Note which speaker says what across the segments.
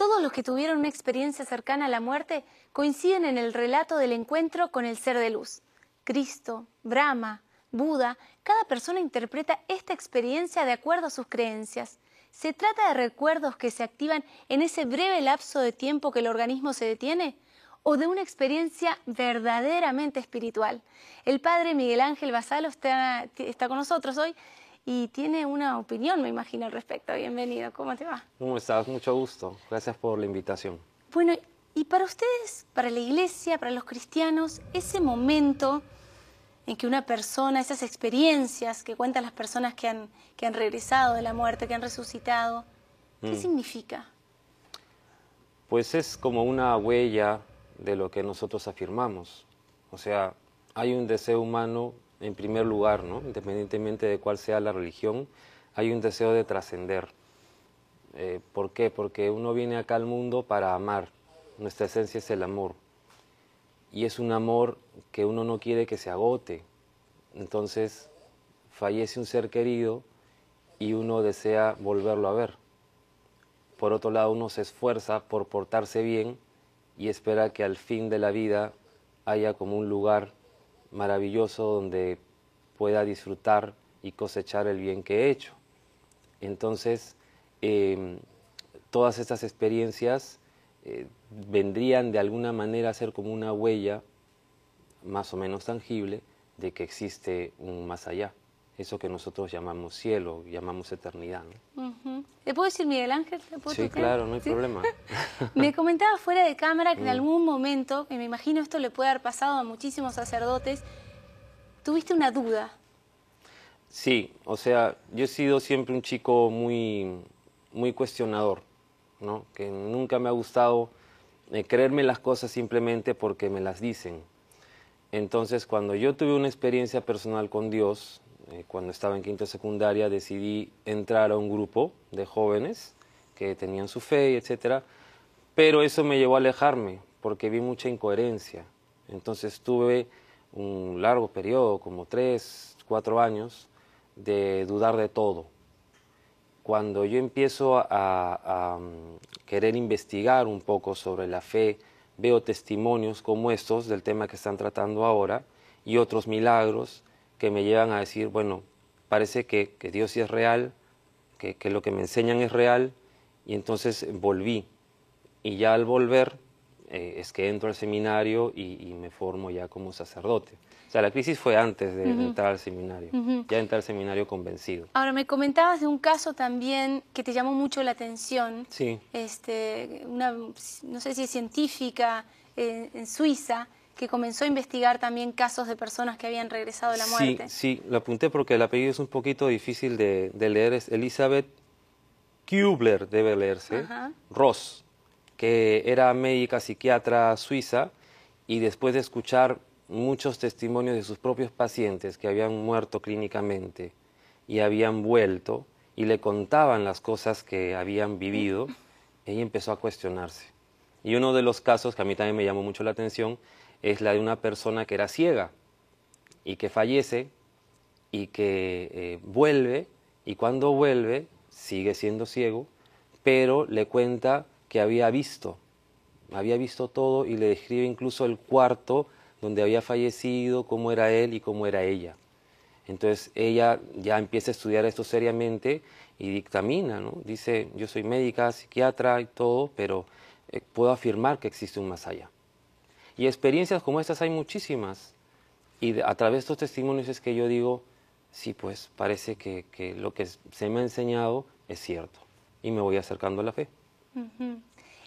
Speaker 1: Todos los que tuvieron una experiencia cercana a la muerte coinciden en el relato del encuentro con el ser de luz. Cristo, Brahma, Buda, cada persona interpreta esta experiencia de acuerdo a sus creencias. Se trata de recuerdos que se activan en ese breve lapso de tiempo que el organismo se detiene o de una experiencia verdaderamente espiritual. El padre Miguel Ángel Basalo está, está con nosotros hoy y tiene una opinión, me imagino, al respecto. Bienvenido, ¿cómo te va?
Speaker 2: ¿Cómo estás? Mucho gusto. Gracias por la invitación.
Speaker 1: Bueno, y para ustedes, para la iglesia, para los cristianos, ese momento en que una persona, esas experiencias que cuentan las personas que han, regresado de la muerte, que han resucitado, ¿qué mm. significa?
Speaker 2: Pues es como una huella de lo que nosotros afirmamos. O sea, hay un deseo humano en primer lugar, ¿no? independientemente de cuál sea la religión, hay un deseo de trascender. Eh, ¿Por qué? Porque uno viene acá al mundo para amar. Nuestra esencia es el amor. Y es un amor que uno no quiere que se agote. Entonces fallece un ser querido y uno desea volverlo a ver. Por otro lado, uno se esfuerza por portarse bien y espera que al fin de la vida haya como un lugar maravilloso donde pueda disfrutar y cosechar el bien que he hecho. Entonces, em, todas estas experiencias eh, vendrían de alguna manera a ser como una huella más o menos tangible de que existe un más allá, eso que nosotros llamamos cielo, llamamos eternidad.
Speaker 1: ¿Le puedo decir Miguel Ángel? sí, claro, no hay problema. me comentaba fuera de cámara que en mm. algún momento, y me imagino esto le puede haber pasado a muchísimos sacerdotes, tuviste una duda.
Speaker 2: Sí, o sea, yo he sido siempre un chico muy, muy cuestionador, ¿no? Que nunca me ha gustado eh, creerme las cosas simplemente porque me las dicen. Entonces, cuando yo tuve una experiencia personal con Dios, eh, cuando estaba en quinta secundaria, decidí entrar a un grupo de jóvenes que tenían su fe, etc. Pero eso me llevó a alejarme porque vi mucha incoherencia. Entonces tuve un largo periodo, como tres, cuatro años, de dudar de todo. Cuando yo empiezo a mm, querer investigar un poco sobre la fe, veo testimonios como estos del tema que están tratando ahora y otros milagros que me llevan a decir, bueno, parece que, Dios sí es real, que, lo que me enseñan es real, y entonces volví. Y ya al volver, eh, es que entro al seminario y, me formo ya como sacerdote. O sea, la crisis fue antes de, entrar al seminario, ya entrar al seminario convencido.
Speaker 1: Ahora, me comentabas de un caso también que te llamó mucho la atención. Sí. Este, una, no sé si es científica, eh, en Suiza, que comenzó a investigar también casos de personas que habían regresado de la muerte.
Speaker 2: Sí, sí, lo apunté porque el apellido es un poquito difícil de, leer, es Elizabeth Kubler, debe leerse, Ross, que era médica psiquiatra suiza, y después de escuchar muchos testimonios de sus propios pacientes que habían muerto clínicamente y habían vuelto, y le contaban las cosas que habían vivido, ella empezó a cuestionarse. Y uno de los casos que a mí también me llamó mucho la atención es la de una persona que era ciega y que fallece y que eh, vuelve y cuando vuelve sigue siendo ciego, pero le cuenta que había visto, había visto todo y le describe incluso el cuarto donde había fallecido, cómo era él y cómo era ella. Entonces ella ya empieza a estudiar esto seriamente y dictamina, ¿no? Dice, yo soy médica, psiquiatra y todo, pero eh, puedo afirmar que existe un más allá. Y experiencias como estas hay muchísimas. Y a través de estos testimonios es que yo digo, sí, pues parece que, lo que se me ha enseñado es cierto. Y me voy acercando a la fe.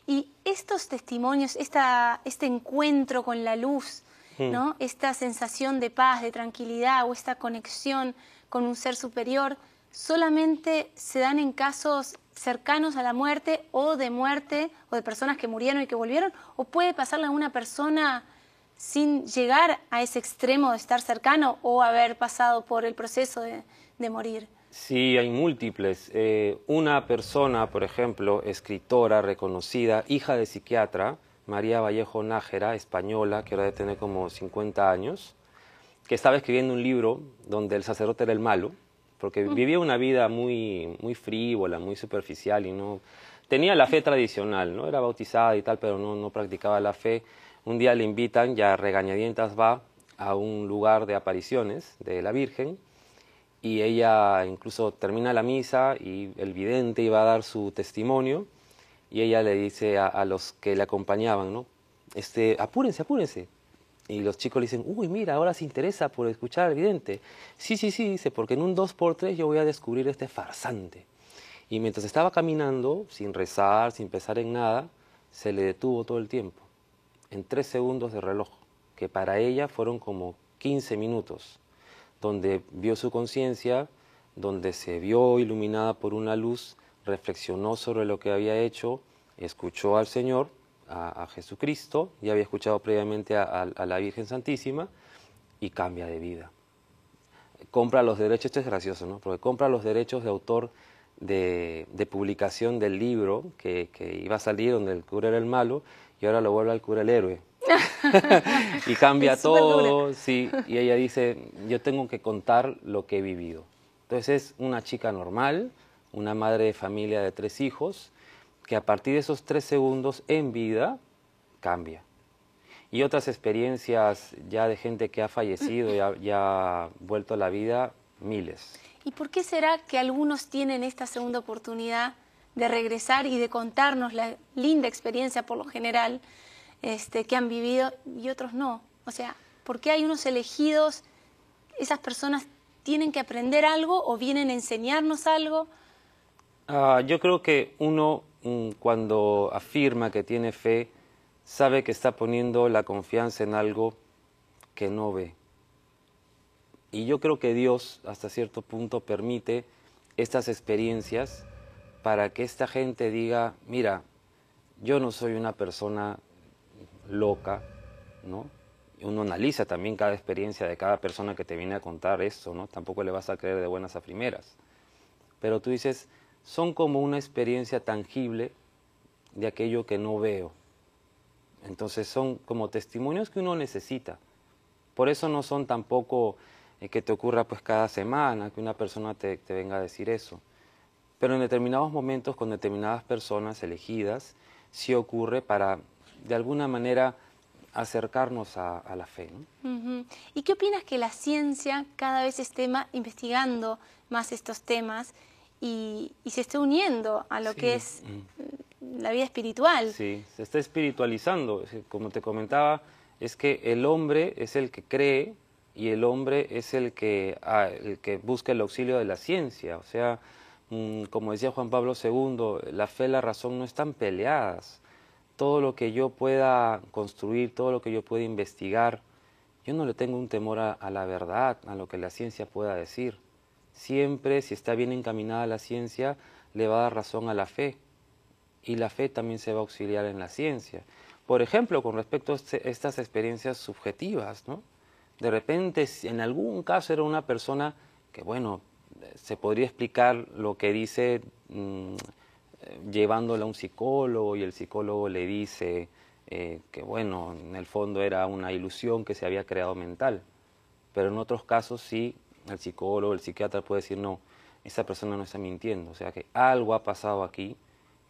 Speaker 1: Y estos testimonios, esta, este encuentro con la luz, mm. ¿no? esta sensación de paz, de tranquilidad o esta conexión con un ser superior, solamente se dan en casos cercanos a la muerte o de muerte o de personas que murieron y que volvieron, o puede pasarle a una persona sin llegar a ese extremo de estar cercano o haber pasado por el proceso de, morir.
Speaker 2: Sí, hay múltiples. Eh, una persona, por ejemplo, escritora reconocida, hija de psiquiatra, María Vallejo Nájera, española, que ahora debe tener como 50 años, que estaba escribiendo un libro donde el sacerdote era el malo, porque mm. vivía una vida muy, muy frívola, muy superficial y no... Tenía la fe tradicional, ¿no? Era bautizada y tal, pero no, no practicaba la fe. Un día le invitan, ya regañadientas va, a un lugar de apariciones de la Virgen y ella incluso termina la misa y el vidente iba a dar su testimonio y ella le dice a, los que le acompañaban, ¿no? Este, apúrense, apúrense, y los chicos le dicen, uy, mira, ahora se interesa por escuchar al vidente. Sí, sí, sí, dice, porque en un 2 por 3 yo voy a descubrir este farsante. Y mientras estaba caminando, sin rezar, sin pensar en nada, se le detuvo todo el tiempo, en tres segundos de reloj, que para ella fueron como 15 minutos, donde vio su conciencia, donde se vio iluminada por una luz, reflexionó sobre lo que había hecho, escuchó al Señor a, Jesucristo, ya había escuchado previamente a, la Virgen Santísima y cambia de vida. Compra los derechos, esto es gracioso, ¿no? Porque compra los derechos de autor de, publicación del libro que, iba a salir donde el cura era el malo y ahora lo vuelve al cura el héroe. y cambia todo, sí, y ella dice, yo tengo que contar lo que he vivido. Entonces es una chica normal, una madre de familia de tres hijos, que a partir de esos tres segundos en vida cambia. Y otras experiencias ya de gente que ha fallecido y ha, ya vuelto a la vida, miles.
Speaker 1: ¿Y por qué será que algunos tienen esta segunda oportunidad de regresar y de contarnos la linda experiencia por lo general este, que han vivido y otros no? O sea, ¿por qué hay unos elegidos, esas personas tienen que aprender algo o vienen a enseñarnos algo?
Speaker 2: Ah, yo creo que uno Mm, cuando afirma que tiene fe, sabe que está poniendo la confianza en algo que no ve. Y yo creo que Dios hasta cierto punto permite estas experiencias para que esta gente diga, mira, yo no soy una persona loca, ¿no? Uno analiza también cada experiencia de cada persona que te viene a contar esto, ¿no? Tampoco le vas a creer de buenas a primeras. Pero tú dices, son como una experiencia tangible de aquello que no veo. Entonces son como testimonios que uno necesita. Por eso no son tampoco eh, que te ocurra pues cada semana que una persona te, venga a decir eso. Pero en determinados momentos con determinadas personas elegidas sí ocurre para de alguna manera acercarnos a, la fe.
Speaker 1: ¿Y qué opinas que la ciencia cada vez esté investigando más estos temas y, se está uniendo a lo que es mm. la vida espiritual.
Speaker 2: Sí, se está espiritualizando. Como te comentaba, es que el hombre es el que cree y el hombre es el que, ah, que busca el auxilio de la ciencia. O sea, mm, como decía Juan Pablo II, la fe y la razón no están peleadas. Todo lo que yo pueda construir, todo lo que yo pueda investigar, yo no le tengo un temor a la verdad, a lo que la ciencia pueda decir siempre, si está bien encaminada la ciencia, le va a dar razón a la fe. Y la fe también se va a auxiliar en la ciencia. Por ejemplo, con respecto a este, estas experiencias subjetivas, ¿no? De repente, en algún caso era una persona que, bueno, se podría explicar lo que dice mm, llevándola a un psicólogo y el psicólogo le dice eh, que, bueno, en el fondo era una ilusión que se había creado mental. Pero en otros casos sí el psicólogo, el psiquiatra puede decir, no, esa persona no está mintiendo, o sea que algo ha pasado aquí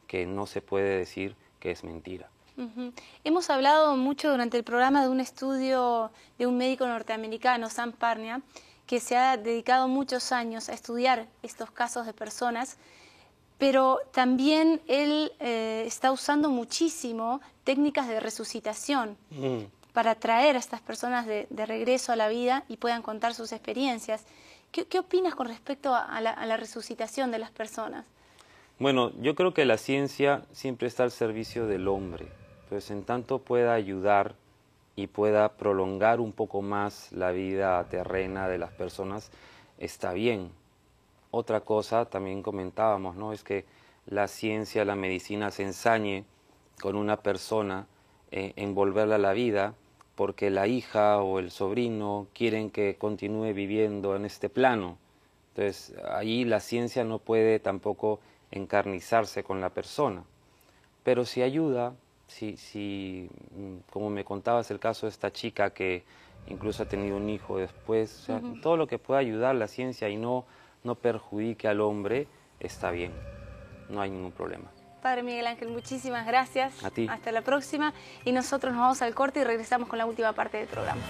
Speaker 2: que no se puede decir que es mentira.
Speaker 1: Hemos hablado mucho durante el programa de un estudio de un médico norteamericano, Sam Parnia, que se ha dedicado muchos años a estudiar estos casos de personas, pero también él eh, está usando muchísimo técnicas de resucitación. Mm para traer a estas personas de, regreso a la vida y puedan contar sus experiencias. ¿Qué, opinas con respecto a, la, resucitación de las personas?
Speaker 2: Bueno, yo creo que la ciencia siempre está al servicio del hombre, pues en tanto pueda ayudar y pueda prolongar un poco más la vida terrena de las personas, está bien. Otra cosa, también comentábamos, ¿no? Es que la ciencia, la medicina se ensañe con una persona, eh, en volverla a la vida, porque la hija o el sobrino quieren que continúe viviendo en este plano. Entonces, ahí la ciencia no puede tampoco encarnizarse con la persona. Pero si ayuda, si, si mm, como me contabas el caso de esta chica que incluso ha tenido un hijo después, todo lo que pueda ayudar la ciencia y no, no perjudique al hombre, está bien, no hay ningún problema.
Speaker 1: Padre Miguel Ángel, muchísimas gracias. A ti. Hasta la próxima. Y nosotros nos vamos al corte y regresamos con la última parte del programa.